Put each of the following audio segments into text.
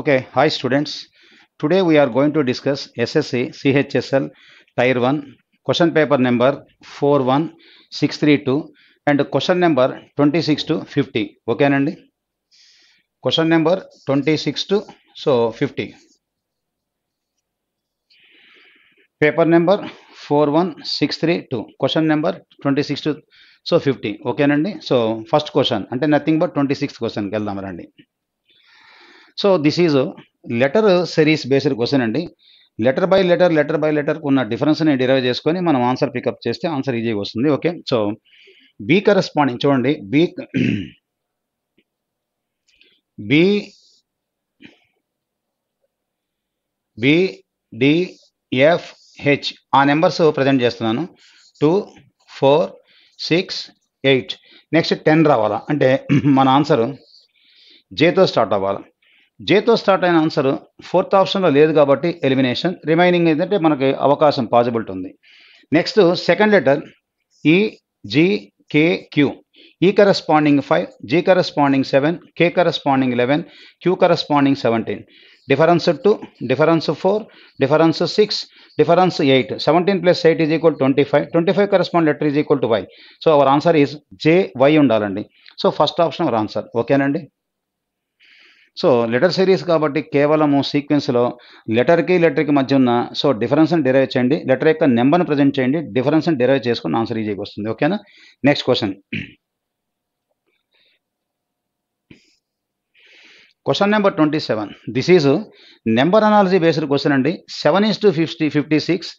Okay hi students today we are going to discuss SSC CHSL tier one question paper number four one six three two and question number twenty six to fifty ఓకేనండి question number twenty six to so fifty paper number four one six three two question number twenty six to so fifty ఓకేనండి so first question అంటే nothing but twenty six క్వశ్చన్కి వెళ్దాం రండి so this is letter series based question అండి letter by letter letter by letter ఉన్న డిఫరెన్స్ని derive చేసుకొని మనం ఆన్సర్ పికప్ చేస్తే ఆన్సర్ ఈజీగా వస్తుంది ఓకే సో బీ కరస్పాండింగ్ చూడండి B B B D F H ఆ నెంబర్స్ ప్రజెంట్ చేస్తున్నాను two four six eight next ten రావాలా అంటే మన ఆన్సర్ జేతో స్టార్ట్ అవ్వాలి జేతో స్టార్ట్ అయిన ఆన్సర్ ఫోర్త్ ఆప్షన్లో లేదు కాబట్టి ఎలిమినేషన్ రిమైనింగ్ ఏంటంటే మనకి అవకాశం పాజిబిలిటీ ఉంది next second letter E G K Q E corresponding five G corresponding seven K corresponding eleven Q corresponding seventeen difference two difference four difference six difference eight seventeen plus eight is equal twenty five twenty five correspond letter is equal to Y so our answer is J Y ఉండాలండి so first option our answer ఓకేనండి so letter series కాబట్టి కేవలము సీక్వెన్స్లో లెటర్కి లెటర్కి మధ్య ఉన్న so డిఫరెన్స్ని derive చేయండి లెటర్ యొక్క నెంబర్ని ప్రజెంట్ చేయండి డిఫరెన్స్ని డిరైవ్ చేసుకుని ఆన్సర్ ఈజీకి వస్తుంది ఓకేనా next question question number twenty seven this is number analogy based question అండి seven is to fifty fifty six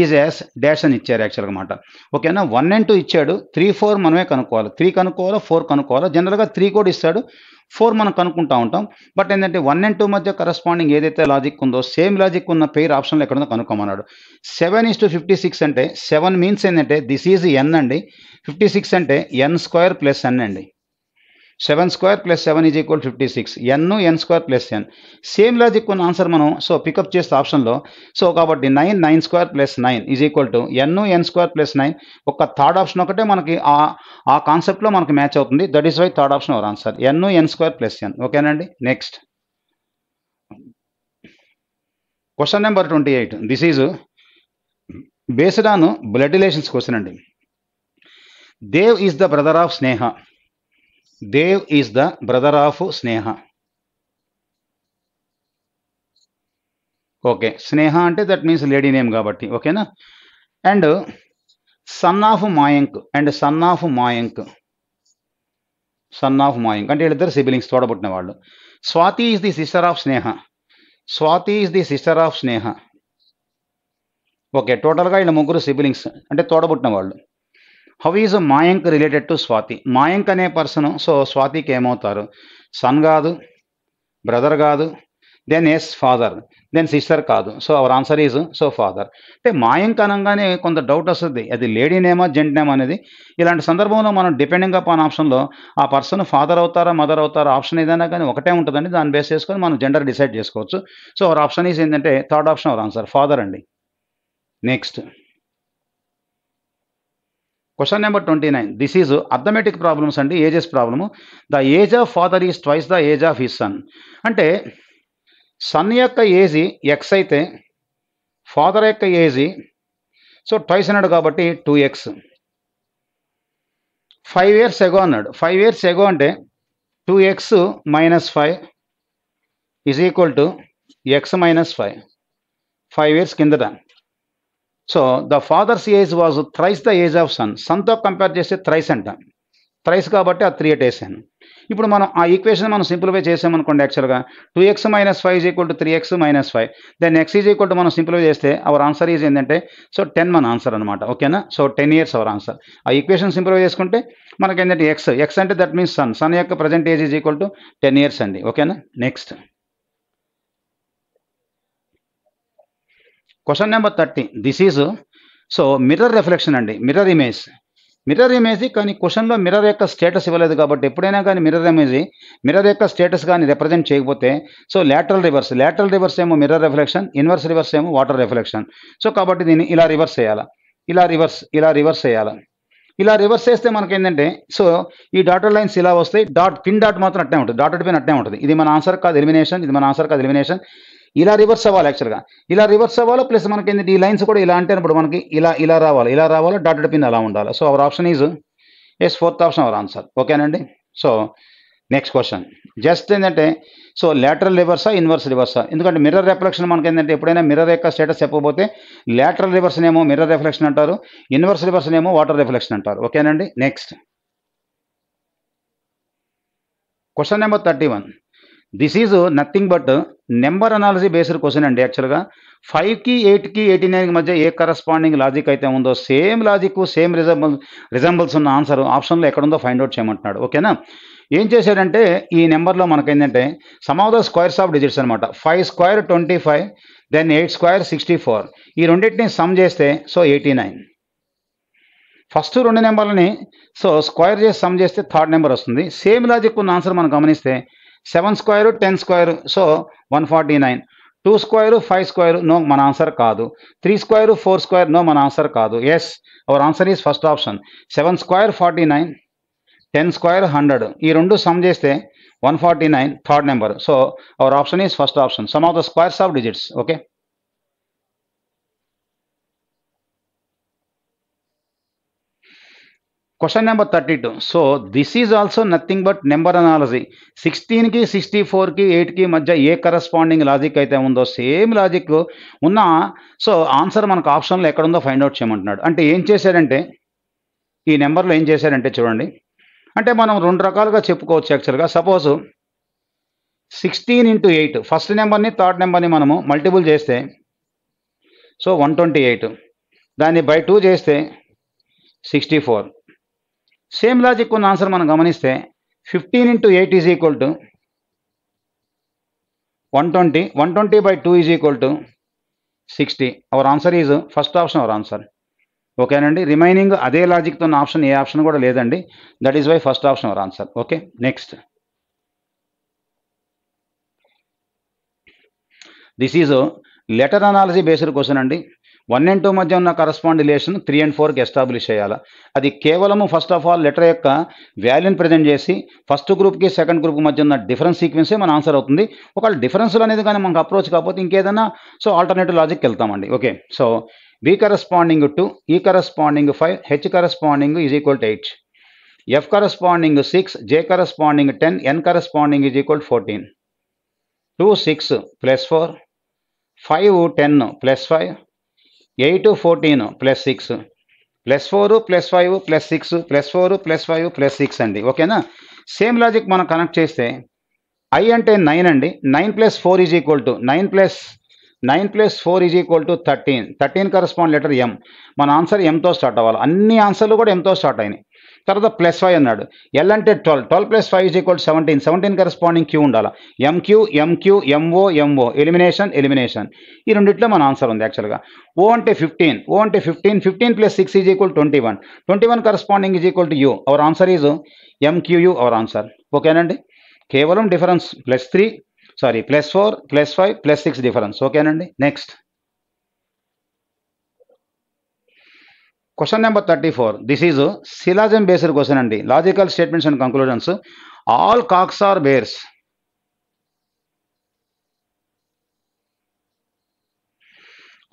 is as dash అని ఇచ్చారు యాక్చువల్గా మాట ఓకేనా వన్ అండ్ టూ ఇచ్చాడు త్రీ ఫోర్ మనమే కనుక్కోవాలి త్రీ కనుక్కోవాలో ఫోర్ కనుక్కోవాలో జనరల్గా త్రీ కూడా ఇస్తాడు ఫోర్ మనం కనుక్కుంటా ఉంటాం బట్ ఏంటంటే వన్ అండ్ టూ మధ్య కరస్పాండింగ్ ఏదైతే లాజిక్ ఉందో సేమ్ లాజిక్ ఉన్న పెయిర్ ఎక్కడ ఎక్కడుందో కనుక్కోమన్నాడు seven is to fifty six అంటే సెవెన్ మీన్స్ ఏంటంటే దిస్ ఈజ్ ఎన్ అండి ఫిఫ్టీ సిక్స్ అంటే ఎన్ స్క్వేర్ ప్లస్ ఎన్ అండి seven square plus seven is equal fifty six N N square plus N same logic ఉన్న answer మనం so pick up చేస్తే ఆప్షన్లో so కాబట్టి nine nine square plus nine is equal to N N square plus nine ఒక third option ఒకటే మనకి ఆ కాన్సెప్ట్లో మనకి మ్యాచ్ అవుతుంది that is why third option our answer N N square plus N ఓకేనండి next question number twenty eight this is based on blood relations question అండి Dev is the brother of Sneha Dev is the brother of Sneha okay Sneha అంటే that means lady name కాబట్టి ఓకేనా and son of Mayank and son of Mayank son of Mayank అంటే వీళ్ళిద్దరు siblings తోడబుట్టిన వాళ్ళు Swati is the sister of Sneha Swati is the sister of Sneha okay టోటల్గా వీళ్ళ ముగ్గురు సిబిలింగ్స్ అంటే తోడబుట్టిన వాళ్ళు how is Mayank related to Swati Mayank అనే పర్సన్ సో స్వాతికి ఏమవుతారు సన్ కాదు బ్రదర్ కాదు then is father then sister కాదు so our answer is so father అంటే మాయంక్ అనగానే కొంత డౌట్ వస్తుంది అది లేడీ నేమా జెంట్ నేమ్ అనేది ఇలాంటి సందర్భంలో మనం డిపెండింగ్ ఆన్ ఆప్షన్లో ఆ పర్సన్ ఫాదర్ అవుతారా మదర్ అవుతారా ఆప్షన్ ఏదైనా కానీ ఒకటే ఉంటుందండి దాన్ని బేస్ చేసుకొని మనం జెండర్ డిసైడ్ చేసుకోవచ్చు సో అవర్ ఆప్షన్ ఈజ్ ఏంటంటే third option our answer father అండి next question number twenty nine this is arithmetic problems అండి ages problem the age of father is twice the age of his son అంటే son యొక్క age X అయితే father యొక్క age so twice అన్నాడు కాబట్టి two X five years ago అన్నాడు five years ago అంటే two X minus five is equal to X minus five five years కిందట so the father's age was thrice the age of son సన్తో compare చేస్తే thrice అంట thrice కాబట్టి ఆ three at వేసాను ఇప్పుడు మనం ఆ ఈక్వేషన్ మనం సింప్లిఫై చేసామనుకోండి యాక్చువల్గా two X minus five is equal to three X minus five then X is equal to మనం సింప్లిఫై చేస్తే అవర్ ఆన్సర్ ఈజ్ ఏంటంటే సో టెన్ మన ఆన్సర్ అనమాట ఓకేనా so ten years our answer ఆ ఈక్వేషన్ సింప్లిఫై చేసుకుంటే మనకి ఏంటంటే ఎక్స్ ఎక్స్ అంటే దట్ మీన్స్ సన్ సన్ యొక్క present age is equal to ten years అండి ఓకేనా next question number thirty this is so mirror reflection అండి మిర్రర్ ఇమేజ్ మిర్రర్ ఇమేజ్ కానీ క్వశ్చన్లో మిర్రర్ యొక్క స్టేటస్ ఇవ్వలేదు కాబట్టి ఎప్పుడైనా కానీ మిర్రర్ ఇమేజ్ మిర్రర్ యొక్క స్టేటస్ కానీ రిప్రజెంట్ చేయకపోతే so lateral reverse lateral reverse ఏమో మిర్రర్ రిఫ్లెక్షన్ ఇన్వర్స్ రివర్స్ ఏమో వాటర్ రిఫ్లెక్షన్ సో కాబట్టి దీన్ని ఇలా రివర్స్ చేయాలి ఇలా రివర్స్ ఇలా రివర్స్ చేయాలి ఇలా రివర్స్ చేస్తే మనకి ఏంటంటే సో ఈ డాటర్ లైన్స్ ఇలా వస్తాయి డాట్ పిన్ డాట్ మాత్రం అట్టే ఉంటుంది డాటెడ్ పిన్ అట్టే ఉంటుంది ఇది మన ఆన్సర్ కాదు ఎలిమినేషన్ ఇది మన ఆన్సర్ కాదు ఎలిమినేషన్ ఇలా రివర్స్ అవ్వాలి యాక్చువల్గా ఇలా రివర్స్ అవ్వాలి ప్లస్ మనకి ఏంటంటే ఈ లైన్స్ కూడా ఇలా అంటే ఇప్పుడు మనకి ఇలా ఇలా రావాలి ఇలా రావాలి డాటెడ్ పిన్ అలా ఉండాలి so our option is is fourth option our answer ఓకేనండి సో నెక్స్ట్ క్వశ్చన్ జస్ట్ ఏంటంటే సో లేటరల్ రివర్సా ఇన్వర్స్ రివర్సా ఎందుకంటే మిర్రర్ రిఫ్లెక్షన్ మనకి ఏంటంటే ఎప్పుడైనా మిర్రర్ యొక్క స్టేటస్ చెప్పబోతే లేటరల్ రివర్స్ ఏమో మిర్రర్ రిఫ్లెక్షన్ అంటారు ఇన్వర్స్ రివర్సన్ ఏమో వాటర్ రిఫ్లెక్షన్ అంటారు ఓకేనండి next question number thirty one this is nothing but number analogy based question అండి యాక్చువల్గా ఫైవ్కి ఎయిట్కి ఎయిటీ నైన్కి మధ్య ఏ కరస్పాండింగ్ లాజిక్ అయితే ఉందో same logic same resemble resembles ఉన్న ఆన్సర్ ఆప్షన్లో ఎక్కడుందో ఫైండ్ అవుట్ చేయమంటున్నాడు ఓకేనా ఏం చేశాడంటే ఈ నెంబర్లో ఏంటంటే sum of the squares of digits అనమాట five square twenty five then eight square sixty four ఈ రెండింటిని సమ్ చేస్తే సో ఎయిటీ నైన్ ఫస్ట్ రెండు నెంబర్లని సో స్క్వేర్ చేసి సమ్ చేస్తే థర్డ్ నెంబర్ వస్తుంది సేమ్ లాజిక్ ఉన్న ఆన్సర్ మనం గమనిస్తే seven square ten square so one forty nine two square five square no మన ఆన్సర్ కాదు three square four square no మన ఆన్సర్ కాదు yes hour answer is first option seven square forty nine ten square hundred ఈ రెండు sum చేస్తే one forty nine third number so our option is first option sum of the squares of digits okay question number thirty two so this is also nothing but number analogy సిక్స్టీన్కి సిక్స్టీ ఫోర్కి ఎయిట్కి మధ్య ఏ corresponding logic అయితే ఉందో same logic ఉన్నా so answer మనకు ఆప్షన్లో ఎక్కడుందో ఫైండ్ అవుట్ చేయమంటున్నాడు అంటే ఏం చేశారంటే ఈ నెంబర్లో ఏం చేశారంటే చూడండి అంటే మనం రెండు రకాలుగా చెప్పుకోవచ్చు యాక్చువల్గా suppose sixteen into eight first నెంబర్ని థర్డ్ నెంబర్ని మనము మల్టిపుల్ చేస్తే సో వన్ ట్వంటీ ఎయిట్ దాన్ని బై టూ చేస్తే సిక్స్టీ ఫోర్ సేమ్ లాజిక్ ఉన్న ఆన్సర్ మనం గమనిస్తే fifteen into eight is equal to one twenty one twenty by two is equal to sixty our answer is first option our answer ఓకేనండి remaining అదే లాజిక్తో ఉన్న option ఏ option కూడా లేదండి that is why first option our answer okay next this is letter analogy based question అండి one and two మధ్య ఉన్న కరస్పాండ్ రిలేషన్ త్రీ అండ్ ఫోర్కి ఎస్టాబ్లిష్ చేయాలి అది కేవలము ఫస్ట్ ఆఫ్ ఆల్ లెటర్ యొక్క వాల్యూని ప్రజెంట్ చేసి ఫస్ట్ గ్రూప్కి సెకండ్ గ్రూప్ మధ్య ఉన్న డిఫరెన్స్ సీక్వెన్సే మన ఆన్సర్ అవుతుంది ఒకవేళ డిఫరెన్స్లు అనేది కానీ మనకు అప్రోచ్ కాకపోతే ఇంకేదైనా సో ఆల్టర్నేటివ్ లాజిక్ వెళ్తామండి okay so B corresponding two E corresponding five H corresponding is equal to eight F corresponding six J corresponding ten N corresponding is equal fourteen two six plus four five ten plus five eight fourteen plus six plus four plus five plus six plus four plus five plus six అండి ఓకేనా same logic మనం connect చేస్తే I అంటే nine అండి nine plus four is equal to nine plus nine plus four is equal to thirteen thirteen correspond letter M మన answer ఎంతో start అవ్వాలి అన్ని ఆన్సర్లు కూడా ఎంతో స్టార్ట్ అయినాయి తర్వాత ప్లస్ ఫైవ్ అన్నాడు ఎల్ అంటే twelve twelve plus five is equal seventeen seventeen corresponding Q ఉండాలి M Q M Q M O M O elimination elimination ఈ రెండిట్లో మన ఆన్సర్ ఉంది యాక్చువల్గా ఓ అంటే ఫిఫ్టీన్ ఓ అంటే fifteen fifteen plus six is equal twenty one twenty one corresponding is equal to U our answer is M Q U our answer ఓకేనండి కేవలం difference plus three sorry plus four plus five plus six difference ఓకేనండి next question number thirty four this is syllogism based question అండి logical statements and conclusions all cocks are bears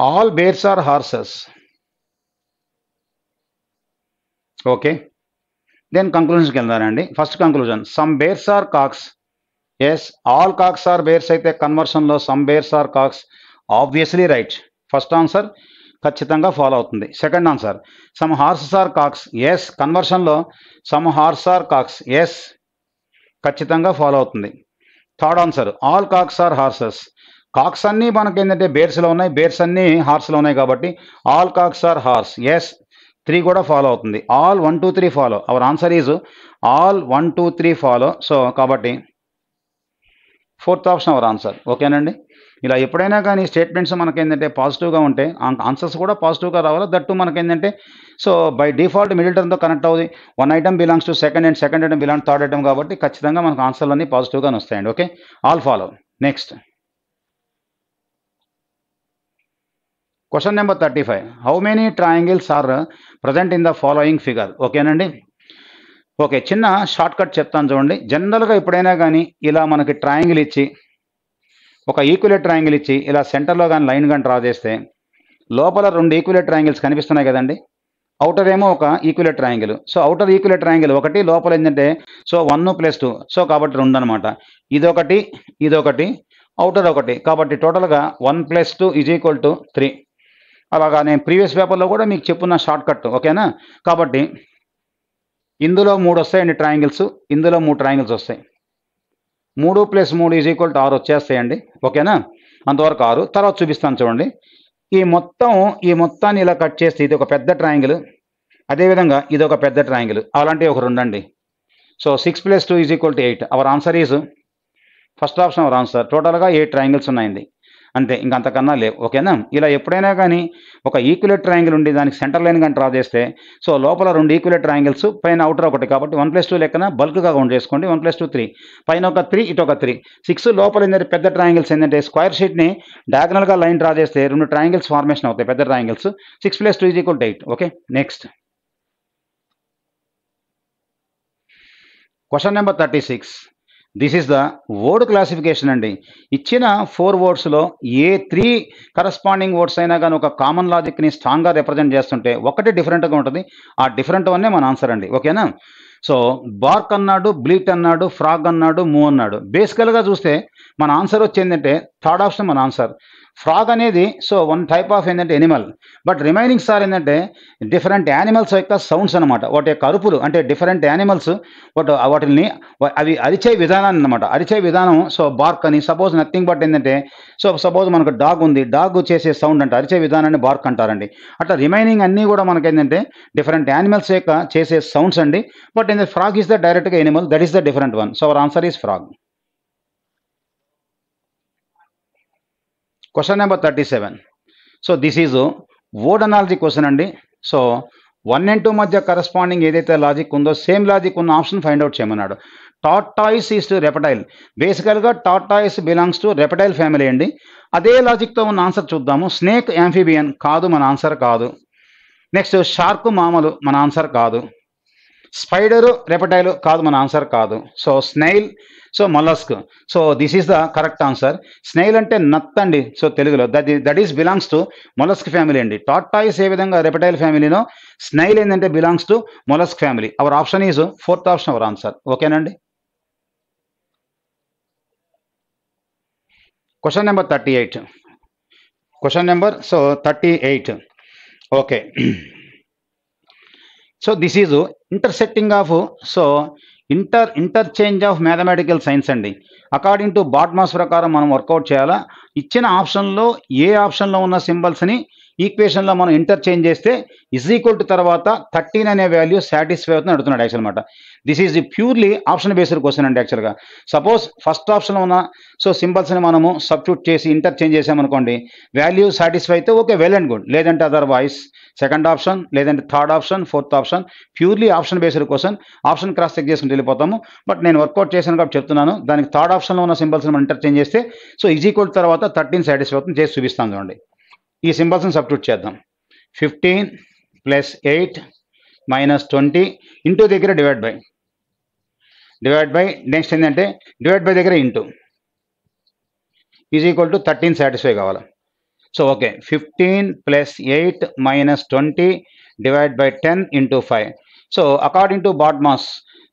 all bears are horses okay then కంక్లూజన్స్కి వెళ్దానండి first conclusion some bears are cocks yes all cocks are bears అయితే కన్వర్షన్లో some bears are cocks obviously right first answer ఖచ్చితంగా follow అవుతుంది second answer some horses are cocks yes కన్వర్షన్లో some horse are cocks yes ఖచ్చితంగా follow అవుతుంది third answer all cocks are horses cocks అన్నీ మనకి ఏంటంటే బేర్స్లో ఉన్నాయి బేర్స్ అన్నీ హార్స్లో ఉన్నాయి కాబట్టి all cocks are horse yes three కూడా ఫాలో అవుతుంది all one two three follow our answer is all one two three follow so కాబట్టి ఫోర్త్ ఆప్షన్ అవర్ ఆన్సర్ ఓకేనండి ఇలా ఎప్పుడైనా కానీ స్టేట్మెంట్స్ ఏంటంటే పాజిటివ్గా ఉంటే ఆన్సర్స్ కూడా పాజిటివ్గా రావాలి దట్టు ఏంటంటే సో బై డిఫాల్ట్ మిడిల్ టర్మ్తో కనెక్ట్ అవుతుంది one item belongs to second and second item belong third item కాబట్టి ఖచ్చితంగా మనకు ఆన్సర్లు అన్నీ పాజిటివ్గానే వస్తాయండి okay all follow next question number thirty five how many triangles are present in the following figure ఓకేనండి ఓకే చిన్న షార్ట్ కట్ చెప్తాను చూడండి జనరల్గా ఎప్పుడైనా కానీ ఇలా మనకి ట్రయాంగిల్ ఇచ్చి ఒక ఈక్విలేట్ ట్రయాంగిల్ ఇచ్చి ఇలా సెంటర్లో కానీ లైన్ కానీ డ్రా చేస్తే లోపల రెండు ఈక్విలేట్ ట్రయాంగిల్స్ కనిపిస్తున్నాయి కదండి అవుటర్ ఏమో ఒక equilateral triangle so outer equilateral triangle ఒకటి లోపల ఏంటంటే so one plus two so కాబట్టి రెండు అనమాట ఇదొకటి ఇదొకటి అవుటర్ ఒకటి కాబట్టి టోటల్గా one plus two is equal to three అలాగా నేను ప్రీవియస్ పేపర్లో కూడా మీకు చెప్పున్న షార్ట్ కట్ ఓకేనా కాబట్టి ఇందులో మూడు వస్తాయండి ట్రయాంగిల్స్ ఇందులో మూడు ట్రయాంగిల్స్ వస్తాయి మూడు ప్లస్ మూడు ఈజ్ ఈక్వల్ టు ఆరు వచ్చేస్తాయండి ఓకేనా అంతవరకు ఆరు తర్వాత చూపిస్తాను చూడండి ఈ మొత్తం ఈ మొత్తాన్ని ఇలా కట్ చేస్తే ఇది ఒక పెద్ద ట్రయాంగిల్ అదేవిధంగా ఇది ఒక పెద్ద ట్రయాంగిల్ అలాంటివి ఒక రెండండి so six plus two is equal to eight our answer is first option our answer టోటల్గా ఎయిట్ ట్రయాంగిల్స్ ఉన్నాయండి అంతే ఇంకంతకన్నా అంతకన్నా లేవు ఓకేనా ఇలా ఎప్పుడైనా కానీ ఒక ఈక్వలెట్ ట్రయాంగిల్ ఉండి దానికి సెంటర్ లైన్ కానీ డ్రా చేస్తే సో లోపల రెండు ఈక్వలెట్ ట్రయాంగిల్స్ పైన అవుటర్ ఒకటి కాబట్టి వన్ ప్లస్ టూ లెక్కన బల్క్గా కౌంట్ చేసుకోండి వన్ ప్లస్ టూ త్రీ పైన ఒక త్రీ ఇటు ఒక త్రీ సిక్స్ లోపల ఏంటంటే పెద్ద ట్రయాంగిల్స్ ఏంటంటే స్క్వేర్ షీట్ని డయాగనల్గా లైన్ డ్రా చేస్తే రెండు ట్రయాంగిల్స్ ఫార్మేషన్ అవుతాయి పెద్ద triangles six plus two equal to eight okay next question number thirty six this is the word classification అండి ఇచ్చిన ఫోర్ వర్డ్స్లో ఏ త్రీ కరస్పాండింగ్ వర్డ్స్ అయినా కానీ ఒక కామన్ లాజిక్ని స్ట్రాంగ్గా రిప్రజెంట్ చేస్తుంటే ఒకటి డిఫరెంట్గా ఉంటుంది ఆ డిఫరెంట్ వన్నే మన ఆన్సర్ అండి ఓకేనా సో బార్క్ అన్నాడు బ్లీట్ అన్నాడు ఫ్రాగ్ అన్నాడు మూ అన్నాడు బేసికల్గా చూస్తే మన ఆన్సర్ వచ్చి ఏంటంటే థర్డ్ ఆప్షన్ మన ఆన్సర్ ఫ్రాగ్ అనేది సో వన్ టైప్ ఆఫ్ ఏంటంటే ఎనిమల్ బట్ రిమైనింగ్ సార్ ఏంటంటే డిఫరెంట్ యానిమల్స్ యొక్క సౌండ్స్ అనమాట వాటి యొక్క అరుపులు అంటే డిఫరెంట్ యానిమల్స్ వాటి వాటిని అవి అరిచే విధానాన్ని అనమాట అరిచే విధానం సో బార్క్ అని సపోజ్ నథింగ్ బట్ ఏంటంటే సో సపోజ్ మనకు డాగ్ ఉంది డాగ్ చేసే సౌండ్ అంటే అరిచే విధానాన్ని బార్క్ అంటారండి అట్లా రిమైనింగ్ అన్నీ కూడా ఏంటంటే డిఫరెంట్ యానిమల్స్ యొక్క చేసే సౌండ్స్ అండి బట్ ఏంటంటే ఫ్రాగ్ ఈస్ ద డైరెక్ట్గా animal that is the different one so our answer is frog question number thirty seven so this is word analogy question అండి సో వన్ అండ్ టూ మధ్య corresponding ఏదైతే logic ఉందో same logic ఉన్న option find out చేయమన్నాడు tortoise is to reptile బేసికల్గా tortoise belongs to reptile family అండి అదే లాజిక్తో ఉన్న ఆన్సర్ చూద్దాము స్నేక్ యాంఫీబియన్ కాదు మన ఆన్సర్ కాదు నెక్స్ట్ షార్క్ మామలు మన ఆన్సర్ కాదు స్పైడరు రెపటైలు కాదు మన ఆన్సర్ కాదు so snail so mollusc so this is the correct answer snail అంటే నత్ అండి సో తెలుగులో that that is belongs to mollusc family అండి టాటాయిస్ ఏ విధంగా రెపటైల్ ఫ్యామిలీనో స్నైల్ ఏంటంటే belongs to mollusc family our option is fourth option our answer ఓకేనండి question number thirty eight question number so thirty eight okay so this is intersecting of so inter interchange of mathematical science అండి according to BODMAS ప్రకారం మనం work out చేయాలా ఇచ్చిన ఆప్షన్లో ఏ ఆప్షన్లో ఉన్న సింబల్స్ని ఈక్వేషన్లో మనం ఇంటర్చేంజ్ చేస్తే ఇజ్ ఈక్వల్ టు తర్వాత థర్టీన్ అనే వాల్యూ సాటిస్ఫై అవుతుంది అడుగుతున్నాడు యాక్చువల్ అనమాట this is the purely option based question అండి యాక్చువల్గా సపోజ్ ఫస్ట్ ఆప్షన్లో ఉన్న సో సింబల్స్ని మనము సబ్స్టిట్యూట్ చేసి ఇంటర్చేంజ్ చేసామనుకోండి వాల్యూ సాటిస్ఫై అయితే ఓకే వెల్ అండ్ గుడ్ లేదంటే అదర్వైజ్ సెకండ్ ఆప్షన్ లేదంటే third option fourth option purely option based question option cross check చేసుకుని వెళ్ళిపోతాము బట్ నేను వర్కౌట్ చేశాను కాబట్టి చెప్తున్నాను దానికి థర్డ్ ఆప్షన్లో ఉన్న సింబల్స్ని మనం ఇంటర్చేంజ్ చేస్తే సో ఈజీ ఈక్వల్ తర్వాత థర్టీన్ సాటిస్ఫై అవుతుంది చేసి చూపిస్తాను చూడండి ఈ సింబల్స్ని సబ్ట్యూట్ చేద్దాం fifteen plus eight minus twenty into దగ్గర divide by divide by next ఏంటంటే డివైడ్ బై దగ్గర into is equal to thirteen satisfy కావాలి so okay fifteen plus eight minus twenty divide by ten into five so according to BODMAS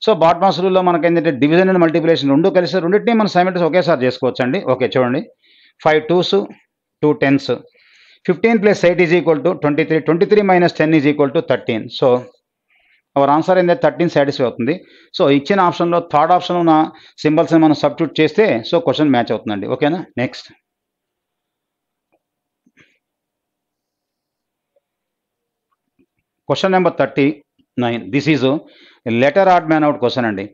so BODMAS రూల్లో మనకి ఏంటంటే division and multiplication రెండు కలిసి రెండింటినీ మనం సైమెంటస్ ఒకేసారి చేసుకోవచ్చండి ఓకే చూడండి five twos two tens fifteen plus eight plus 8 is equal to 23. 23 minus 10 is equal to 13. So, our answer ఏంటంటే థర్టీన్ సాటిస్ఫై అవుతుంది సో ఇచ్చిన ఆప్షన్లో థర్డ్ ఆప్షన్ ఉన్న సింబల్స్ని మనం సబ్స్టిట్యూట్ చేస్తే సో క్వశ్చన్ మ్యాచ్ అవుతుందండి ఓకేనా next question number thirty nine this is letter odd man out question అండి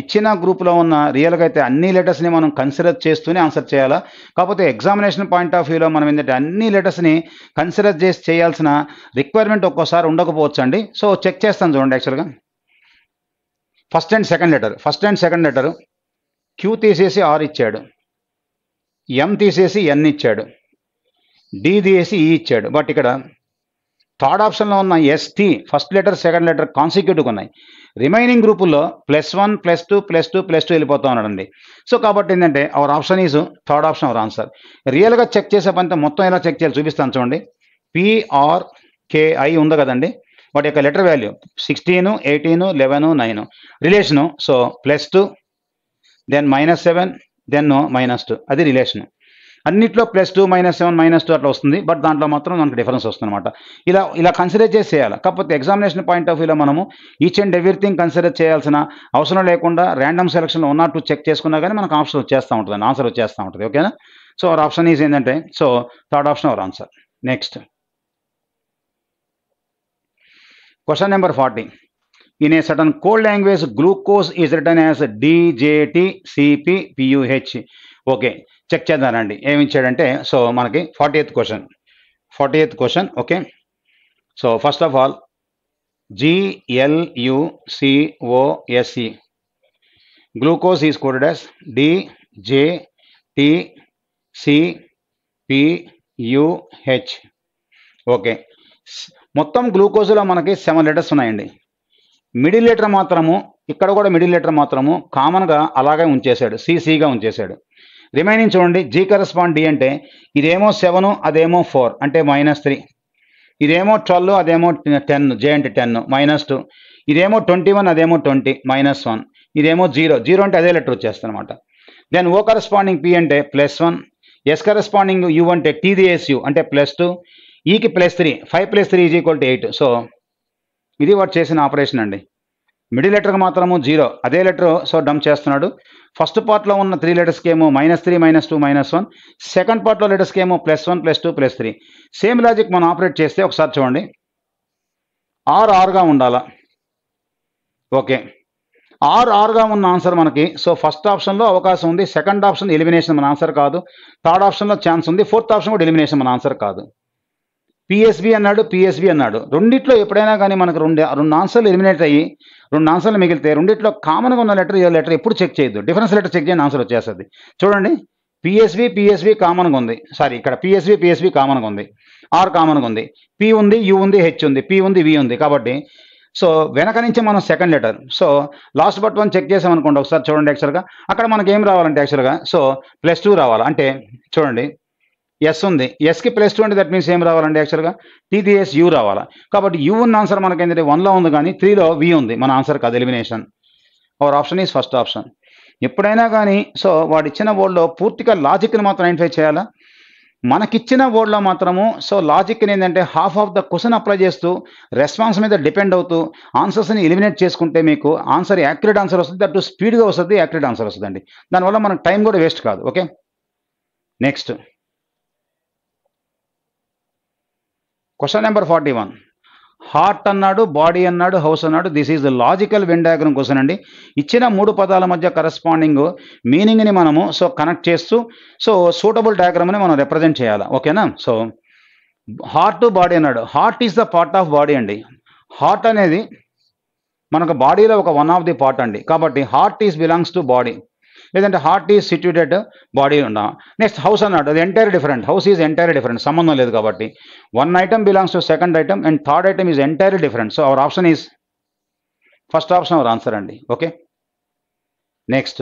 ఇచ్చిన గ్రూప్లో ఉన్న రియల్గా అయితే అన్ని లెటర్స్ని మనం కన్సిడర్ చేస్తూనే ఆన్సర్ చేయాలా కాకపోతే ఎగ్జామినేషన్ పాయింట్ ఆఫ్ వ్యూలో మనం ఏంటంటే అన్ని లెటర్స్ని కన్సిడర్ చేసి చేయాల్సిన రిక్వైర్మెంట్ ఒక్కోసారి ఉండకపోవచ్చు అండి సో చెక్ చేస్తాను చూడండి యాక్చువల్గా first and second letter first and second letter Q తీసేసి ఆర్ ఇచ్చాడు ఎం తీసేసి ఎన్ ఇచ్చాడు డి తీసేసి ఈ e ఇచ్చాడు బట్ ఇక్కడ థర్డ్ ఆప్షన్లో ఉన్న S T first letter second letter కాన్సిక్యూటివ్గా ఉన్నాయి రిమైనింగ్ గ్రూపుల్లో plus one plus two plus two plus two వెళ్ళిపోతూ ఉన్నాడండి సో కాబట్టి ఏంటంటే our option is third option our answer రియల్గా చెక్ చేసే పని మొత్తం ఎలా చెక్ చేయాలి చూపిస్తాను చూడండి పిఆర్ కేఐ ఉంది కదండి వాటి యొక్క letter value sixteen eighteen eleven nine relation so plus two then minus seven then minus two అది రిలేషను అన్నిట్లో plus two minus seven minus two అట్లా వస్తుంది బట్ దాంట్లో మాత్రం మనకు డిఫరెన్స్ వస్తుందన్నమాట ఇలా ఇలా కన్సిడర్ చేసి చేయాలి కాకపోతే ఎగ్జామినేషన్ పాయింట్ ఆఫ్ వ్యూలో మనము ఈచ్ అండ్ ఎవ్రీథింగ్ కన్సిడర్ చేయాల్సిన అవసరం లేకుండా ర్యాండమ్ సెలక్షన్లో ఉన్నట్టు చెక్ చేసుకున్నా కానీ మనకు ఆప్షన్ వచ్చేస్తూ ఉంటుంది ఆన్సర్ వచ్చేస్తూ ఉంటుంది ఓకేనా సో అవర్ ఆప్షన్ ఈజ్ ఏంటంటే so third option our answer next question number forty in a certain cold language glucose is return as డిజేటి CP పియుహెచ్ okay check చేద్దానండి ఏమి ఇచ్చాడంటే సో మనకి forty eighth question forty eighth question okay so first of all జిఎల్యుసిఓఎస్సి glucose is coded as D J T okay మొత్తం గ్లూకోజ్లో మనకి seven letters ఉన్నాయండి middle letter మాత్రము ఇక్కడ కూడా middle letter మాత్రము కామన్గా అలాగే ఉంచేశాడు సిసిగా ఉంచేశాడు రిమైనింగ్ చూడండి జీ కరస్పాండ్ డి అంటే ఇదేమో సెవెన్ అదేమో ఫోర్ అంటే మైనస్ త్రీ ఇదేమో ట్వెల్వ్ అదేమో టెన్ జే అంటే టెన్ మైనస్ టూ ఇదేమో ట్వంటీ వన్ అదేమో ట్వంటీ మైనస్ వన్ ఇదేమో జీరో జీరో అంటే అదే లెటర్ వచ్చేస్తుంది అనమాట దెన్ ఓ కరస్పాండింగ్ పి అంటే plus one S corresponding U అంటే యూ అంటే ప్లస్ టూ ఈకి plus three five plus three is equal to eight so ఇది వాటి చేసిన ఆపరేషన్ అండి మిడిల్ లెటర్కి మాత్రము జీరో అదే లెటర్ సో డంప్ చేస్తున్నాడు ఫస్ట్ పార్ట్లో ఉన్న త్రీ లెటర్స్ ఏమో minus three minus two minus one second పార్ట్లో లెటర్స్కి ఏమో plus one plus two plus three same logic మనం ఆపరేట్ చేస్తే ఒకసారి చూడండి ఆర్ ఆర్గా ఉండాలా ఓకే ఆర్ ఆర్గా ఉన్న ఆన్సర్ మనకి సో ఫస్ట్ ఆప్షన్లో అవకాశం ఉంది సెకండ్ ఆప్షన్ ఎలిమినేషన్ మన ఆన్సర్ కాదు థర్డ్ ఆప్షన్లో ఛాన్స్ ఉంది ఫోర్త్ ఆప్షన్ కూడా ఎలిమినేషన్ మన ఆన్సర్ కాదు పిఎస్బి అన్నాడు పిఎస్బి అన్నాడు రెండిట్లో ఎప్పుడైనా కానీ మనకు రెండు రెండు ఆన్సర్లు ఎలిమినేట్ అయ్యి రెండు ఆన్సర్లు మిగిలితే రెండిట్లో కామన్గా ఉన్న లెటర్ లెటర్ ఎప్పుడు చెక్ చేయొద్దు డిఫరెన్స్ లెటర్ చెక్ చేయని ఆన్సర్ వచ్చేస్తుంది చూడండి పిఎస్వి పిఎస్వి కామన్గా ఉంది సారీ ఇక్కడ పిఎస్వి పిఎస్వి కామన్గా ఉంది ఆర్ కామన్గా ఉంది పి ఉంది యు ఉంది హెచ్ ఉంది పి ఉంది వి ఉంది కాబట్టి సో వెనక నుంచి మనం second letter so last but one check చేసామనుకోండి ఒకసారి చూడండి యాక్చువల్గా అక్కడ మనకి ఏం రావాలంటే యాక్చువల్గా సో ప్లస్ టూ రావాలి అంటే చూడండి ఎస్ ఉంది ఎస్కి ప్లస్ టూ అంటే దట్ మీన్స్ ఏం రావాలండి యాక్చువల్గా టీటీఎస్ యూ రావాలా కాబట్టి యూ ఉన్న ఆన్సర్ మనకి ఏంటంటే వన్లో ఉంది కానీ త్రీలో వి ఉంది మన ఆన్సర్ కాదు elimination our option is first option ఎప్పుడైనా కానీ సో వాడు ఇచ్చిన బోర్డులో పూర్తిగా లాజిక్ని మాత్రం ఐడెంటిఫై చేయాలా మనకిచ్చిన బోర్డులో మాత్రము సో లాజిక్ని ఏంటంటే half of the question apply చేస్తూ రెస్పాన్స్ మీద డిపెండ్ అవుతూ ఆన్సర్స్ని ఎలిమినేట్ చేసుకుంటే మీకు ఆన్సర్ యాక్యురేట్ ఆన్సర్ వస్తుంది దట్ స్పీడ్గా వస్తుంది యాక్యురేట్ ఆన్సర్ వస్తుందండి దానివల్ల మనకు టైం కూడా వేస్ట్ కాదు okay next question number forty one heart అన్నాడు బాడీ అన్నాడు హౌస్ అన్నాడు this is logical Venn diagram question అండి ఇచ్చిన మూడు పదాల మధ్య కరస్పాండింగ్ మీనింగ్ని మనము సో కనెక్ట్ చేస్తూ సో సూటబుల్ డయాగ్రమ్ని మనం రిప్రజెంట్ చేయాలి ఓకేనా సో హార్ట్ బాడీ అన్నాడు heart is the part of body అండి హార్ట్ అనేది మనకు బాడీలో ఒక వన్ ఆఫ్ ది పార్ట్ అండి కాబట్టి heart is belongs to body then the heart is situated at the Next, house and the entire different. House is entirely different. One item belongs to second item and third item is entirely different. So our option is first option our answer and okay. Next.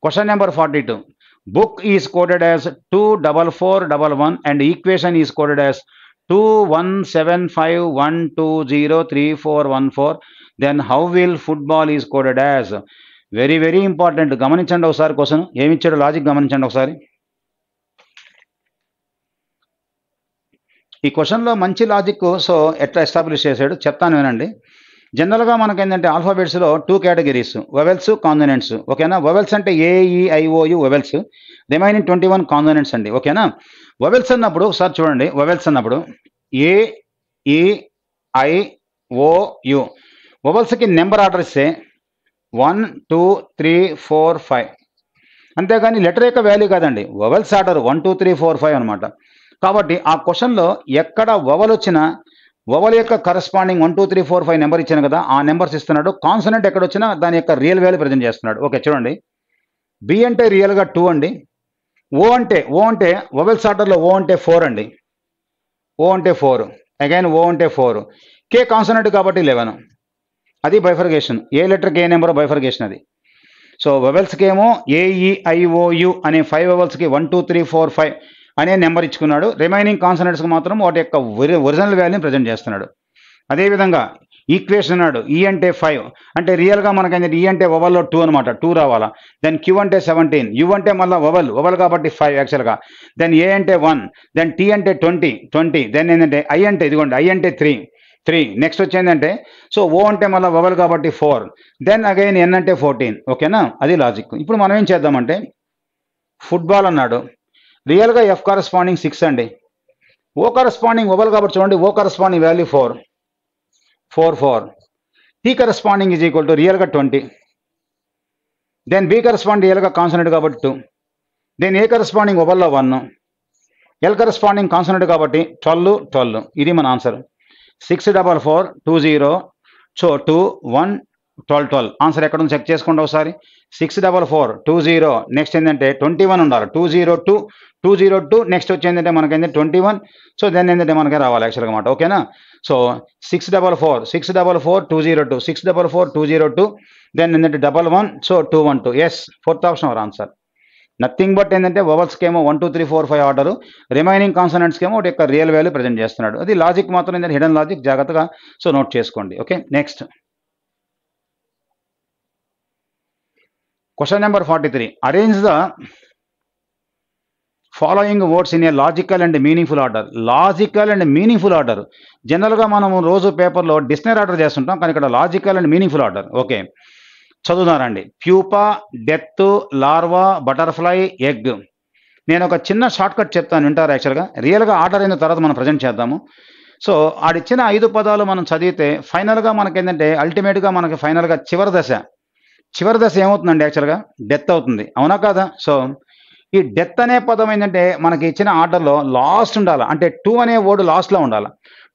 Question number 42. Book is coded as 24411 and equation is coded as 21751203414. Then how will football is coded as very very important గమనించండి ఒకసారి question ఏమిచ్చాడు logic గమనించండి ఒకసారి ఈ క్వశ్చన్లో మంచి logic so ఎట్లా establish చేశాడు చెప్తాను వినండి జనరల్గా మనకు ఏంటంటే ఆల్ఫాబెట్స్లో టూ కేటగిరీస్ వెవెల్స్ కాన్సనెంట్స్ ఓకేనా వెవెల్స్ అంటే A E I O U vowels remaining twenty one consonants అండి ఓకేనా వెవెల్స్ అన్నప్పుడు ఒకసారి చూడండి వెవెల్స్ అన్నప్పుడు ఏ మొబైల్స్కి నెంబర్ ఆర్డర్ ఇస్తే one two three four five అంతేగాని లెటర్ యొక్క వాల్యూ కాదండి vowels order one two three four five అనమాట కాబట్టి ఆ క్వశ్చన్లో ఎక్కడ వవల్ వచ్చినా వవల్ యొక్క corresponding one two three four five number ఇచ్చాను కదా ఆ నెంబర్స్ ఇస్తున్నాడు కాన్సనెంట్ ఎక్కడ వచ్చినా దాని యొక్క రియల్ వాల్యూ ప్రజెంట్ చేస్తున్నాడు ఓకే చూడండి బి అంటే రియల్గా టూ అండి ఓ అంటే ఓ అంటే వవెల్స్ ఆర్డర్లో ఓ అంటే ఫోర్ అండి ఓ అంటే ఫోర్ అగైన్ ఓ అంటే ఫోర్ కే కాన్సనెంట్ కాబట్టి లెవెన్ అది బైఫర్గేషన్ ఏ లెటర్కి ఏ నెంబర్ బైఫర్గేషన్ అది సో వెవెల్స్కి ఏమో ఏఈఐఓయు e అనే ఫైవ్ వెవెల్స్కి one two three four five అనే నెంబర్ ఇచ్చుకున్నాడు రిమైనింగ్ కాన్సనెంట్స్కి మాత్రం వాటి యొక్క ఒరిజినల్ వాల్యూని ప్రజెంట్ చేస్తున్నాడు అదేవిధంగా ఈక్వేషన్ అన్నాడు ఈ e అంటే ఫైవ్ అంటే రియల్గా మనకి ఈ అంటే ఓవల్లో టూ అనమాట టూ రావాలా దెన్ క్యూ అంటే సెవెంటీన్ యూ అంటే మళ్ళీ ఓవల్ ఓవల్ కాబట్టి ఫైవ్ యాక్చువల్గా దెన్ ఏ అంటే వన్ దెన్ టీ అంటే ట్వంటీ ట్వంటీ దెన్ ఏంటంటే ఐ అంటే ఇదిగోండి ఐ అంటే త్రీ త్రీ నెక్స్ట్ వచ్చేందంటే సో ఓ అంటే మళ్ళీ వవల్ కాబట్టి ఫోర్ దెన్ అగైన్ ఎన్ అంటే ఫోర్టీన్ ఓకేనా అది లాజిక్ ఇప్పుడు మనం ఏం చేద్దామంటే ఫుట్బాల్ అన్నాడు రియల్గా ఎఫ్ కరస్పాండింగ్ సిక్స్ అండి ఓ కరస్పాండింగ్ వవల్ కాబట్టి చూడండి O corresponding value four four four T corresponding is equal to రియల్గా ట్వంటీ దెన్ బీ కరస్పాండింగ్ రియల్గా కాన్సనెంట్ కాబట్టి టూ దెన్ ఏ కరస్పాండింగ్ వవల్లో వన్ ఎల్ కరస్పాండింగ్ కాన్సనెంట్ కాబట్టి ట్వెల్వ్ ట్వెల్వ్ ఇది మన ఆన్సర్ six double four two zero so two one twelve twelve answer ఎక్కడ ఉంది చెక్ చేసుకోండి ఒకసారి six double four two zero next ఏంటంటే ట్వంటీ వన్ ఉండాలి two zero two two zero two next వచ్చి ఏంటంటే మనకి ఏంటంటే ట్వంటీ వన్ సో దెన్ ఏంటంటే మనకి రావాలి యాక్చువల్గా అనమాట ఓకేనా so six double four six double four two zero two six double four two zero two then ఏంటంటే double one so two one two yes fourth option our answer nothing but ఏంటంటే వవల్స్కేమో ఏమో one two three four five order remaining కాన్సనెంట్స్కి ఏమో యొక్క real value present చేస్తున్నాడు అది logic మాత్రం ఏంటంటే హిడెన్ లాజిక్ జాగ్రత్తగా సో నోట్ చేసుకోండి okay next question number forty three arrange the following words in a logical and meaningful order logical and meaningful order జనరల్గా మనం రోజు పేపర్లో డిక్షనరీ ఆర్డర్ చేస్తుంటాం కానీ ఇక్కడ logical and meaningful order okay చదువుదానండి pupa death larva butterfly egg నేను ఒక చిన్న షార్ట్ కట్ చెప్తాను వింటారు యాక్చువల్గా రియల్గా ఆర్డర్ అయిన తర్వాత మనం ప్రజెంట్ చేద్దాము సో ఆడిచ్చిన ఐదు పదాలు మనం చదివితే ఫైనల్గా మనకి ఏంటంటే అల్టిమేట్గా మనకి ఫైనల్గా చివరి దశ చివరి దశ ఏమవుతుందండి యాక్చువల్గా డెత్ అవుతుంది అవునా కాదా సో ఈ డెత్ అనే పదం ఏంటంటే మనకి ఇచ్చిన ఆర్డర్లో లాస్ట్ ఉండాలి అంటే టూ అనే వర్డ్ లాస్ట్లో ఉండాలి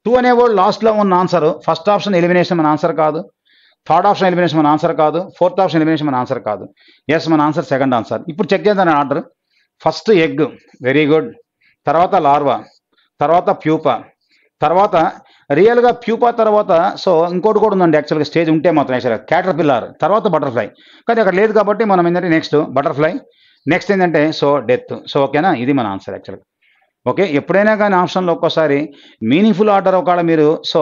టూ అనే వర్డ్ లాస్ట్లో ఉన్న ఆన్సర్ ఫస్ట్ ఆప్షన్ ఎలిమినేషన్ మన ఆన్సర్ కాదు థర్డ్ ఆప్షన్ ఎలిమినేషన్ మన ఆన్సర్ కాదు ఫోర్త్ ఆప్షన్ ఎలిమినేషన్ మన ఆన్సర్ కాదు ఎస్ మన ఆన్సర్ సెకండ్ ఆన్సర్ ఇప్పుడు చెక్ చేద్దాం order first egg very good తర్వాత లార్వా తర్వాత ప్యూపా తర్వాత రియల్గా ప్యూపా తర్వాత సో ఇంకోటి కూడా ఉందండి యాక్చువల్గా స్టేజ్ ఉంటే మాత్రం యాక్చువల్గా క్యాటర్ పిల్లర్ తర్వాత బటర్ఫ్లై కానీ అక్కడ లేదు కాబట్టి మనం ఏంటంటే నెక్స్ట్ బటర్ఫ్లై నెక్స్ట్ ఏంటంటే సో డెత్ సో ఓకేనా ఇది మన ఆన్సర్ యాక్చువల్గా ఓకే ఎప్పుడైనా కానీ ఆప్షన్లో ఒక్కోసారి మీనింగ్ఫుల్ ఆర్డర్ ఒకవేళ మీరు సో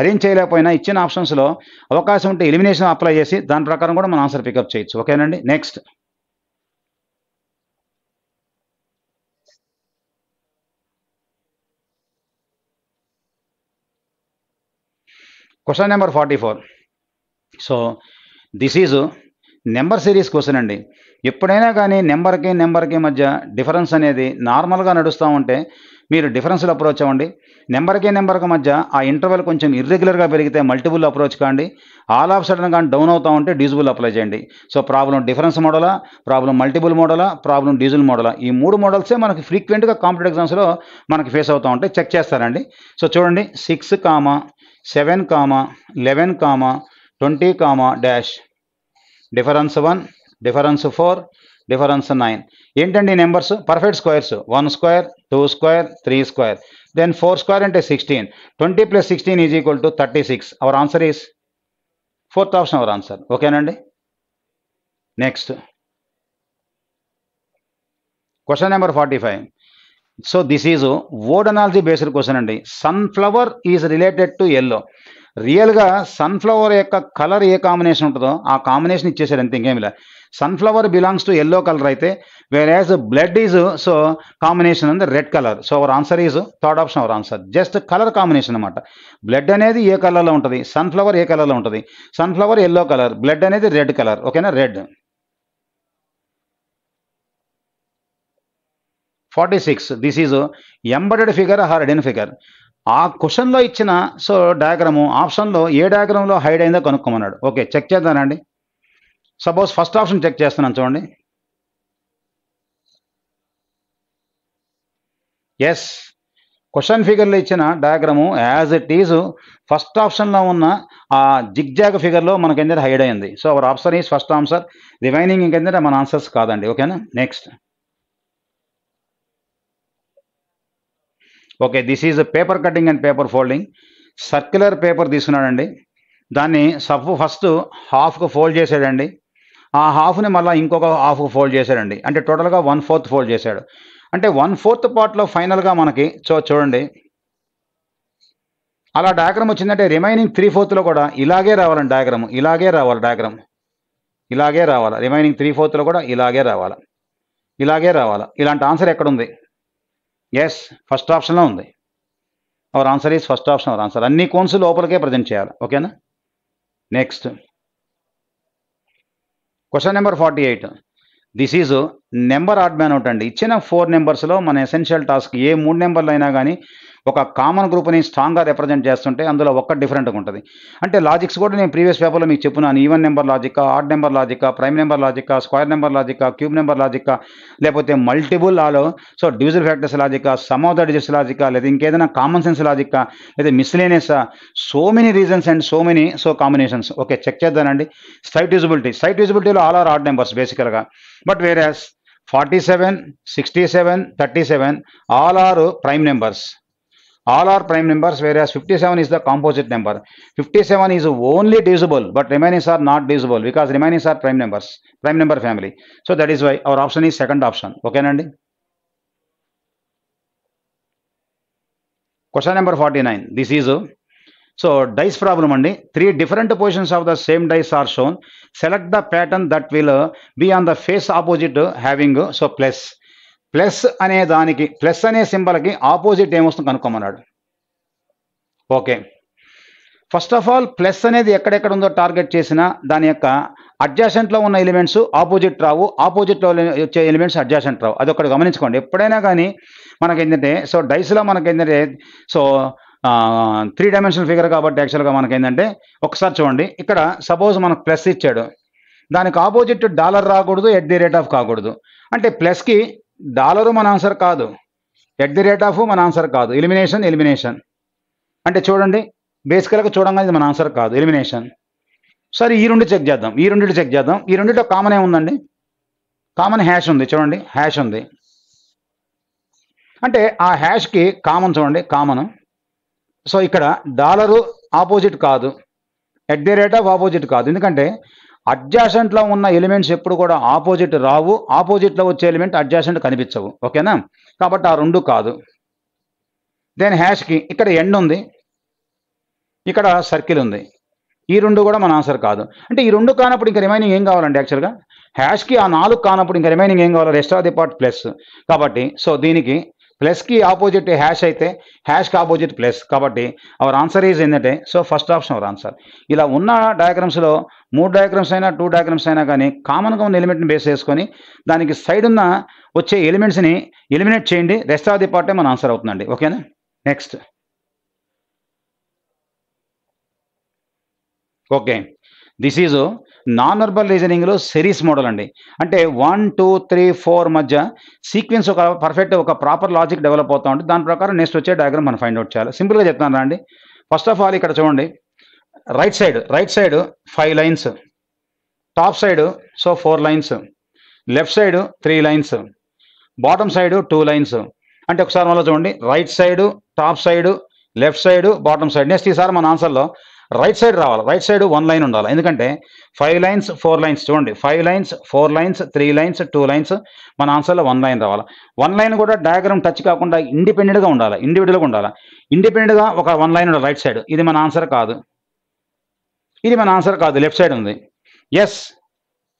అరేంజ్ చేయలేకపోయినా ఇచ్చిన ఆప్షన్స్లో అవకాశం ఉంటే ఎలిమినేషన్ అప్లై చేసి దాని ప్రకారం కూడా మనం ఆన్సర్ పికప్ చేయొచ్చు ఓకేనండి next question number forty four so this is number series question అండి ఎప్పుడైనా కానీ నెంబర్కి నెంబర్కి మధ్య డిఫరెన్స్ అనేది నార్మల్గా నడుస్తూ ఉంటే మీరు డిఫరెన్స్లు అప్రోచ్ అవ్వండి నెంబర్కి నెంబర్కి మధ్య ఆ ఇంటర్వెల్ కొంచెం ఇర్రెగ్యులర్గా పెరిగితే మల్టిపుల్ అప్రోచ్ కాండి ఆల్ ఆఫ్ సడన్ కానీ డౌన్ అవుతూ ఉంటే డీజిల్ అప్లై చేయండి సో ప్రాబ్లం డిఫరెన్స్ మోడలా ప్రాబ్లం మల్టిపుల్ మోడలా ప్రాబ్లం డీజిల్ మోడలా ఈ మూడు మోడల్సే మనకి ఫ్రీక్వెంట్గా కాంపిటేటివ్ ఎగ్జామ్స్లో మనకి ఫేస్ అవుతూ ఉంటాయి చెక్ చేస్తారండి సో చూడండి six comma seven comma eleven comma twenty comma dash difference one difference four difference nine ఏంటండి numbers perfect squares one square two square three square then four square అంటే sixteen twenty plus sixteen is equal to thirty six our answer is fourth option our answer ఓకేనండి next question number forty five so this is ఓడనాలజీ based question అండి sunflower is related to yellow రియల్గా sunflower యొక్క colour ఏ combination ఉంటుందో ఆ combination అంత ఇంకేమి లే sunflower belongs to yellow colour అయితే whereas blood is so combination అంది red colour so our answer is third option our answer just colour combination అనమాట బ్లడ్ అనేది ఏ కలర్లో ఉంటుంది సన్ఫ్లవర్ ఏ కలర్లో ఉంటుంది సన్ఫ్లవర్ ఎల్లో కలర్ బ్లడ్ అనేది రెడ్ కలర్ ఓకేనా red forty six this is embedded figure or hidden figure ఆ క్వశ్చన్లో ఇచ్చిన సో డయాగ్రాము ఆప్షన్లో ఏ డయాగ్రామ్లో హైడ్ అయిందో కనుక్కోమన్నాడు ఓకే చెక్ చేద్దానండి సపోజ్ ఫస్ట్ ఆప్షన్ చెక్ చేస్తున్నాను చూడండి ఎస్ క్వశ్చన్ ఫిగర్లో ఇచ్చిన diagram as it is first ఆప్షన్లో ఉన్న ఆ జిగ్జాగ్ ఫిగర్లో మనకి ఏంటంటే హైడ్ అయింది so our option is first answer remaining ఇంకేంటంటే మన ఆన్సర్స్ కాదండి ఓకేనా next okay this is paper cutting and paper folding circular paper తీసుకున్నాడండి దాన్ని సఫ్ ఫస్ట్ హాఫ్కు ఫోల్డ్ చేసాడండి ఆ హాఫ్ని మళ్ళీ ఇంకొక హాఫ్ ఫోల్డ్ చేశాడండి అంటే టోటల్గా వన్ ఫోర్త్ ఫోల్డ్ చేశాడు అంటే వన్ ఫోర్త్ పార్ట్లో ఫైనల్గా మనకి చూ చూడండి అలా డయాగ్రామ్ వచ్చిందంటే రిమైనింగ్ త్రీ ఫోర్త్లో కూడా ఇలాగే రావాలండి డయాగ్రామ్ ఇలాగే రావాలి డయాగ్రామ్ ఇలాగే రావాలి రిమైనింగ్ త్రీ ఫోర్త్లో కూడా ఇలాగే రావాలి ఇలాగే రావాలి ఇలాంటి ఆన్సర్ ఎక్కడుంది ఎస్ ఫస్ట్ ఆప్షన్లో ఉంది our answer is first option our answer అన్ని కోన్స్ లోపలికే ప్రజెంట్ చేయాలి ఓకేనా next question number forty eight this is number odd man out అండి ఇచ్చిన ఫోర్ నెంబర్స్లో మన ఎసెన్షియల్ టాస్క్ ఏ మూడు నెంబర్లు అయినా కానీ ఒక కామన్ గ్రూప్ని స్ట్రాంగ్గా రిప్రజెంట్ చేస్తుంటే అందులో ఒక్క డిఫరెంట్గా ఉంటుంది అంటే లాజిక్స్ కూడా నేను ప్రీవియస్ పేపర్లో మీకు చెప్పున్నాను even number logic odd number logic prime number logic square number logic cube number logic లేకపోతే మల్టిపుల్ లాలో so divisible factors logic sum of the digits logic లేదా ఇంకేదైనా కామన్ సెన్స్ లాజిక్ లేదా miscellaneous so many reasons and so many so combinations okay check చేద్దానండి site usability site యూజిబిలిటీలో all are odd numbers బేసికల్గా but వేరే forty seven sixty seven thirty seven all are prime numbers all are prime numbers whereas 57 is the composite number 57 is only divisible but remaining are not divisible because remaining are prime numbers prime number family so that is why our option is second option okay nandi question number 49 this is so dice problem andi three different positions of the same dice are shown select the pattern that will be on the face opposite having so plus plus అనే దానికి plus అనే సింబల్కి opposite ఏమొస్తుంది కనుక్కోమన్నాడు okay first of all plus అనేది ఎక్కడెక్కడ ఉందో target చేసినా దాని యొక్క అడ్జాసెంట్లో ఉన్న ఎలిమెంట్స్ ఆపోజిట్ రావు ఆపోజిట్లో వచ్చే ఎలిమెంట్స్ అడ్జాసెంట్ రావు అది ఒకటి గమనించుకోండి ఎప్పుడైనా కానీ మనకి ఏంటంటే సో డైస్లో మనకి ఏంటంటే సో త్రీ డైమెన్షనల్ ఫిగర్ కాబట్టి యాక్చువల్గా మనకి ఏంటంటే ఒకసారి చూడండి ఇక్కడ సపోజ్ మనకు ప్లస్ ఇచ్చాడు దానికి ఆపోజిట్ డాలర్ రాకూడదు ఎట్ ది రేట్ ఆఫ్ కాకూడదు అంటే ప్లస్కి డాలరు మన ఆన్సర్ కాదు ఎట్ ది రేట్ ఆఫ్ మన ఆన్సర్ కాదు ఎలిమినేషన్ ఎలిమినేషన్ అంటే చూడండి బేసికల్గా చూడంగా ఇది మన ఆన్సర్ కాదు ఎలిమినేషన్ సరే ఈ రెండు చెక్ చేద్దాం ఈ రెండింటి చెక్ చేద్దాం ఈ రెండింటి కామన్ ఏముందండి కామన్ హ్యాష్ ఉంది చూడండి హ్యాష్ ఉంది అంటే ఆ హ్యాష్కి కామన్ చూడండి కామన్ సో ఇక్కడ డాలరు ఆపోజిట్ కాదు at the rate of opposite కాదు ఎందుకంటే అడ్జాసెంట్లో ఉన్న ఎలిమెంట్స్ ఎప్పుడు కూడా ఆపోజిట్ రావు ఆపోజిట్లో వచ్చే ఎలిమెంట్ అడ్జాసెంట్ కనిపించవు ఓకేనా కాబట్టి ఆ రెండు కాదు దెన్ హ్యాష్కి ఇక్కడ ఎండ్ ఉంది ఇక్కడ సర్కిల్ ఉంది ఈ రెండు కూడా మన ఆన్సర్ కాదు అంటే ఈ రెండు కానప్పుడు ఇంకా రిమైనింగ్ ఏం కావాలండి యాక్చువల్గా హ్యాష్కి ఆ నాలుగు కానప్పుడు ఇంకా రిమైనింగ్ ఏం కావాలి rest of the part plus కాబట్టి సో దీనికి ప్లస్కి ఆపోజిట్ హ్యాష్ అయితే హ్యాష్కి ఆపోజిట్ ప్లస్ కాబట్టి అవర్ ఆన్సర్ ఈజ్ ఏంటంటే so first option our answer ఇలా ఉన్న డయాగ్రమ్స్లో మూడు డయాగ్రామ్స్ అయినా టూ డయాగ్రామ్స్ అయినా కానీ కామన్గా ఉన్న ఎలిమెంట్ని బేస్ చేసుకొని దానికి సైడ్ ఉన్న వచ్చే ఎలిమెంట్స్ని ఎలిమినేట్ చేయండి రెస్ట్ ఆఫ్ ది పార్టే మన ఆన్సర్ అవుతుందండి ఓకేనా next okay this is non verbal రీజనింగ్లో సిరీస్ మోడల్ అండి అంటే వన్ టూ త్రీ ఫోర్ మధ్య సీక్వెన్స్ ఒక పర్ఫెక్ట్ ఒక ప్రాపర్ లాజిక్ డెవలప్ అవుతా ఉంటుంది దాని ప్రకారం నెక్స్ట్ వచ్చే డయాగ్రామ్ మనం ఫైండ్ అవుట్ చేయాలి సింపుల్గా చెప్తాను అండి ఫస్ట్ ఆఫ్ ఆల్ ఇక్కడ చూడండి right side right side five lines top side so four lines left side three lines bottom side two lines అంటే ఒకసారి మళ్ళీ చూడండి right side top side left side bottom side next ఈసారి మన ఆన్సర్లో right side రావాలి రైట్ సైడ్ వన్ లైన్ ఉండాలి ఎందుకంటే ఫైవ్ లైన్స్ ఫోర్ లైన్స్ చూడండి five lines four lines three lines two lines మన ఆన్సర్లో వన్ లైన్ రావాలి వన్ లైన్ కూడా డయాగ్రామ్ టచ్ కాకుండా ఇండిపెండెంట్గా ఉండాలి ఇండివిజువల్గా ఉండాలి ఇండిపెండెంట్గా ఒక వన్ లైన్ ఉండాలి రైట్ సైడ్ ఇది మన ఆన్సర్ కాదు ఇది మన ఆన్సర్ కాదు లెఫ్ట్ సైడ్ ఉంది ఎస్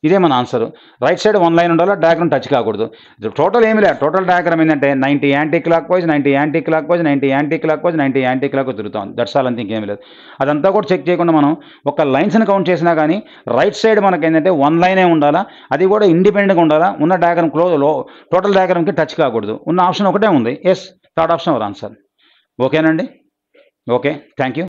ఇదే మన answer right side one line ఉండాలి డయాగ్రామ్ టచ్ కాకూడదు టోటల్ ఏమి లేదు టోటల్ డయాగ్రామ్ ఏంటంటే ninety anti anticlockwise ninety anti anticlockwise ninety anti anticlockwise ninety anti clock తిరుగుతాం దట్స్ ఆల్ అంతా ఇంకేమి లేదు అదంతా కూడా చెక్ చేయకుండా మనం ఒక లైన్స్ని కౌంట్ చేసినా కానీ రైట్ సైడ్ మనకి ఏంటంటే వన్ లైనే ఉండాలా అది కూడా ఇండిపెండెంట్గా ఉండాలా ఉన్న డయాగ్రామ్ క్లోజ్ లో టోటల్ డయాగ్రామ్కి టచ్ కాకూడదు ఉన్న ఆప్షన్ ఒకటే ఉంది yes third option our answer ఓకేనండి ఓకే థ్యాంక్ యూ